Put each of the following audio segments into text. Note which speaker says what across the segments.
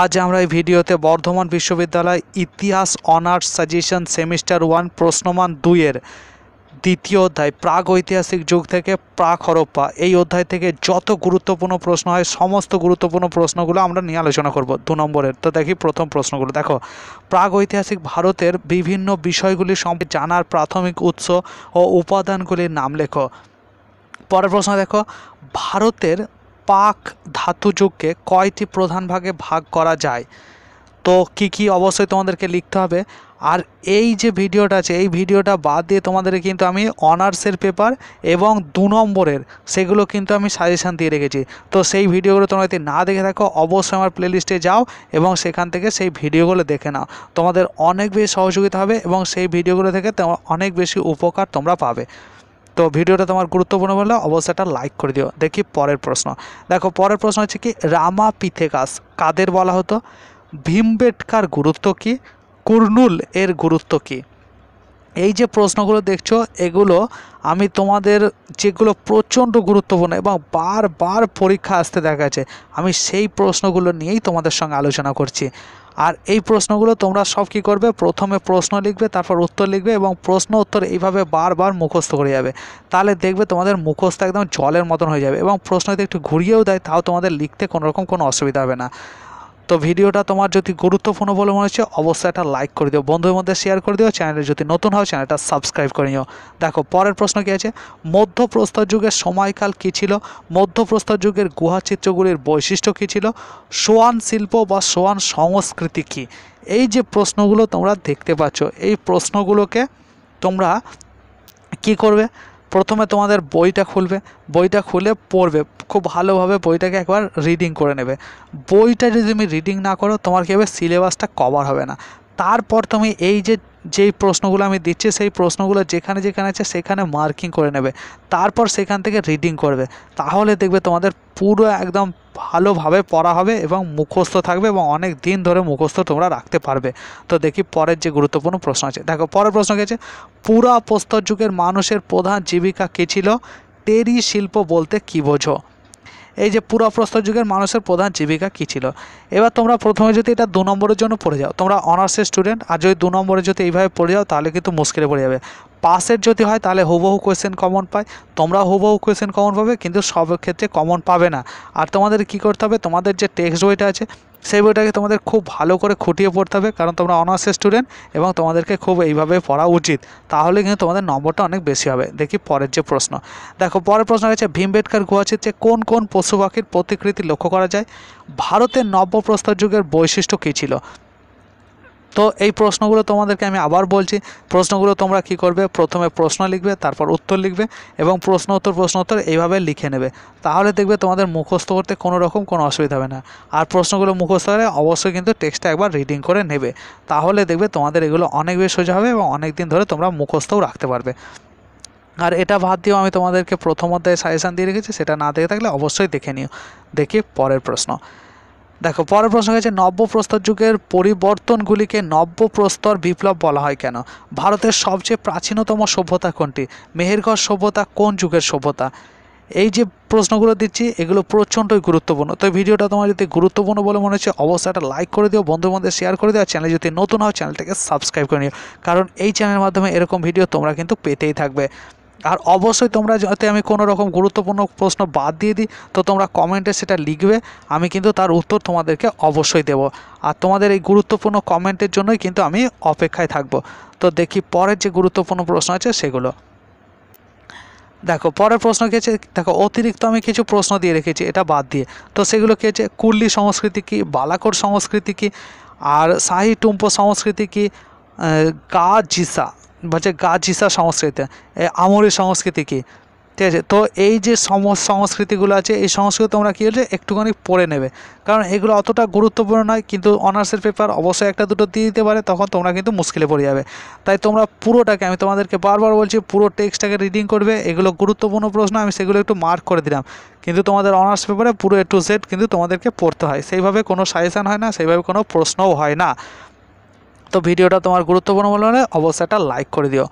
Speaker 1: আজ আমরা এই ভিডিওতে বর্ধমান বিশ্ববিদ্যালয় ইতিহাস অনার্স সাজেশন সেমিস্টার ওয়ান প্রশ্নমান দুইয়ের দ্বিতীয় অধ্যায় প্রাগ ঐতিহাসিক যুগ থেকে প্রাক হরপ্পা এই অধ্যায় থেকে যত গুরুত্বপূর্ণ প্রশ্ন হয় সমস্ত গুরুত্বপূর্ণ প্রশ্নগুলো আমরা নিয়ে আলোচনা করব দু নম্বরের তো দেখি প্রথম প্রশ্নগুলো দেখো প্রাগ ঐতিহাসিক ভারতের বিভিন্ন বিষয়গুলি সম্পর্কে জানার প্রাথমিক উৎস ও উপাদানগুলির নাম লেখো পরের প্রশ্ন দেখো ভারতের পাক ধাতুযুগকে কয়টি প্রধান ভাগে ভাগ করা যায় তো কি কি অবশ্যই তোমাদেরকে লিখতে হবে আর এই যে ভিডিওটা আছে এই ভিডিওটা বাদ দিয়ে তোমাদেরকে কিন্তু আমি অনার্সের পেপার এবং দু নম্বরের সেগুলো কিন্তু আমি সাজেশান দিয়ে রেখেছি তো সেই ভিডিওগুলো তোমরা যদি না দেখে থাকো অবশ্যই আমার প্লেলিস্টে যাও এবং সেখান থেকে সেই ভিডিওগুলো দেখে নাও তোমাদের অনেক বেশি সহযোগিতা হবে এবং সেই ভিডিওগুলো থেকে অনেক বেশি উপকার তোমরা পাবে তো ভিডিওটা তোমার গুরুত্বপূর্ণ বললে অবশ্যই একটা লাইক করে দিও দেখি পরের প্রশ্ন দেখো পরের প্রশ্ন হচ্ছে কি রামা পিথেকাস কাদের বলা হতো ভীমবেটকার গুরুত্ব কী কুর্নুল এর গুরুত্ব কী এই যে প্রশ্নগুলো দেখছো এগুলো আমি তোমাদের যেগুলো প্রচণ্ড গুরুত্বপূর্ণ এবং বারবার পরীক্ষা আসতে দেখা যাচ্ছে আমি সেই প্রশ্নগুলো নিয়েই তোমাদের সঙ্গে আলোচনা করছি আর এই প্রশ্নগুলো তোমরা সব কি করবে প্রথমে প্রশ্ন লিখবে তারপর উত্তর লিখবে এবং প্রশ্ন উত্তর এইভাবে বারবার মুখস্থ করে যাবে তাহলে দেখবে তোমাদের মুখস্থ একদম জলের মতন হয়ে যাবে এবং প্রশ্ন যদি একটু ঘুরিয়েও দেয় তাও তোমাদের লিখতে কোনোরকম কোনো অসুবিধা হবে না তো ভিডিওটা তোমার যদি গুরুত্বপূর্ণ বলে মনে হচ্ছে অবশ্যই একটা লাইক করে দিও বন্ধুর মধ্যে শেয়ার করে দিও চ্যানেলে যদি নতুন হয় চ্যানেলটা সাবস্ক্রাইব করে নিও দেখো পরের প্রশ্ন কী আছে মধ্যপ্রস্তর যুগের সময়কাল কী ছিল মধ্যপ্রস্তর যুগের গুহাচিত্রগুলির বৈশিষ্ট্য কী ছিল সোয়ান শিল্প বা সোয়ান সংস্কৃতি কী এই যে প্রশ্নগুলো তোমরা দেখতে পাচ্ছ এই প্রশ্নগুলোকে তোমরা কি করবে প্রথমে তোমাদের বইটা খুলবে বইটা খুলে পড়বে খুব ভালোভাবে বইটাকে একবার রিডিং করে নেবে বইটা যদি তুমি রিডিং না করো তোমার কী হবে সিলেবাসটা কভার হবে না তারপর তুমি এই যে যেই প্রশ্নগুলো আমি দিচ্ছি সেই প্রশ্নগুলো যেখানে যেখানে আছে সেখানে মার্কিং করে নেবে তারপর সেখান থেকে রিডিং করবে তাহলে দেখবে তোমাদের পুরো একদম ভালোভাবে পড়া হবে এবং মুখস্থ থাকবে এবং অনেক দিন ধরে মুখস্থ তোমরা রাখতে পারবে তো দেখি পরের যে গুরুত্বপূর্ণ প্রশ্ন আছে দেখো পরের প্রশ্ন গেছে পুরা প্রস্তর যুগের মানুষের প্রধান জীবিকা কী ছিল টেরি শিল্প বলতে কী বোঝো এই যে প্রস্তর যুগের মানুষের প্রধান জীবিকা কী ছিল এবার তোমরা প্রথমে যদি এটা দু নম্বরের জন্য পড়ে যাও তোমরা অনার্সের স্টুডেন্ট আর যদি দু নম্বরে যদি এইভাবে পড়ে যাও তাহলে কিন্তু মুশকিলে পড়ে যাবে পাসের যদি হয় তাহলে হুবহু কোয়েশ্চেন কমন পায় তোমরা হুবহু কোয়েশ্চেন কমন পাবে কিন্তু সব ক্ষেত্রে কমন পাবে না আর তোমাদের কি করতে হবে তোমাদের যে টেক্সট বইটা আছে সেই বইটাকে তোমাদের খুব ভালো করে খুঁটিয়ে পড়তে হবে কারণ তোমরা অনার্সের স্টুডেন্ট এবং তোমাদেরকে খুব এইভাবে পড়া উচিত তাহলে কিন্তু তোমাদের নম্বরটা অনেক বেশি হবে দেখি পরের যে প্রশ্ন দেখো পরের প্রশ্ন হয়েছে ভীমবেটকার যে কোন কোন পশু পাখির প্রতিকৃতি লক্ষ্য করা যায় ভারতের নব্য প্রস্তর যুগের বৈশিষ্ট্য কী ছিল তো এই প্রশ্নগুলো তোমাদেরকে আমি আবার বলছি প্রশ্নগুলো তোমরা কি করবে প্রথমে প্রশ্ন লিখবে তারপর উত্তর লিখবে এবং প্রশ্ন উত্তর প্রশ্ন উত্তর এইভাবে লিখে নেবে তাহলে দেখবে তোমাদের মুখস্থ করতে কোনো রকম কোনো অসুবিধা হবে না আর প্রশ্নগুলো মুখস্থ হলে অবশ্যই কিন্তু টেক্সটটা একবার রিডিং করে নেবে তাহলে দেখবে তোমাদের এগুলো অনেক বেশি সোজা হবে এবং অনেক দিন ধরে তোমরা মুখস্থও রাখতে পারবে আর এটা বাদ দিয়েও আমি তোমাদেরকে প্রথম অধ্যায়ে সাজেশান দিয়ে রেখেছি সেটা না দেখে থাকলে অবশ্যই দেখে নিও দেখি পরের প্রশ্ন দেখো পরের প্রশ্ন হয়েছে নব্য প্রস্তর যুগের পরিবর্তনগুলিকে নব্য প্রস্তর বিপ্লব বলা হয় কেন ভারতের সবচেয়ে প্রাচীনতম সভ্যতা কোনটি মেহেরগড় সভ্যতা কোন যুগের সভ্যতা এই যে প্রশ্নগুলো দিচ্ছি এগুলো প্রচণ্ডই গুরুত্বপূর্ণ তো ভিডিওটা তোমার যদি গুরুত্বপূর্ণ বলে মনে হচ্ছে অবশ্যই একটা লাইক করে দিও বন্ধু বান্ধব শেয়ার করে দিও চ্যানেল যদি নতুন হয় চ্যানেলটাকে সাবস্ক্রাইব করে নিও কারণ এই চ্যানেলের মাধ্যমে এরকম ভিডিও তোমরা কিন্তু পেতেই থাকবে আর অবশ্যই তোমরা যাতে আমি কোনো রকম গুরুত্বপূর্ণ প্রশ্ন বাদ দিয়ে দিই তো তোমরা কমেন্টে সেটা লিখবে আমি কিন্তু তার উত্তর তোমাদেরকে অবশ্যই দেব আর তোমাদের এই গুরুত্বপূর্ণ কমেন্টের জন্যই কিন্তু আমি অপেক্ষায় থাকব তো দেখি পরের যে গুরুত্বপূর্ণ প্রশ্ন আছে সেগুলো দেখো পরের প্রশ্ন কেছে দেখো অতিরিক্ত আমি কিছু প্রশ্ন দিয়ে রেখেছি এটা বাদ দিয়ে তো সেগুলো কেছে কুল্লি সংস্কৃতি কি বালাকোর সংস্কৃতি কি আর শাহি টুম্পো সংস্কৃতি কি গা জিসা বলছে গাজিসা সংস্কৃতি আমরের সংস্কৃতি কী ঠিক আছে তো এই যে সংস্কৃতিগুলো আছে এই সংস্কৃতি তোমরা কী হচ্ছে একটুখানি পড়ে নেবে কারণ এগুলো অতটা গুরুত্বপূর্ণ নয় কিন্তু অনার্সের পেপার অবশ্যই একটা দুটো দিয়ে দিতে পারে তখন তোমরা কিন্তু মুশকিলে পড়ে যাবে তাই তোমরা পুরোটাকে আমি তোমাদেরকে বারবার বলছি পুরো টেক্সটটাকে রিডিং করবে এগুলো গুরুত্বপূর্ণ প্রশ্ন আমি সেগুলো একটু মার্ক করে দিলাম কিন্তু তোমাদের অনার্স পেপারে পুরো এ টু জেড কিন্তু তোমাদেরকে পড়তে হয় সেইভাবে কোনো সাজেশান হয় না সেইভাবে কোনো প্রশ্নও হয় না তো ভিডিওটা তোমার গুরুত্বপূর্ণ মনে হলে অবশ্যই একটা লাইক করে দিও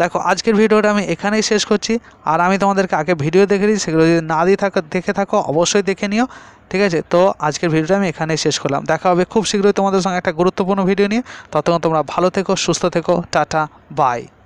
Speaker 1: দেখো আজকের ভিডিওটা আমি এখানেই শেষ করছি আর আমি তোমাদেরকে আগে ভিডিও দেখে দিই সেগুলো যদি না দিয়ে থাকো দেখে থাকো অবশ্যই দেখে নিও ঠিক আছে তো আজকের ভিডিওটা আমি এখানেই শেষ করলাম দেখা হবে খুব শীঘ্রই তোমাদের সঙ্গে একটা গুরুত্বপূর্ণ ভিডিও নিয়ে ততক্ষণ তোমরা ভালো থেকো সুস্থ থেকো টাটা বাই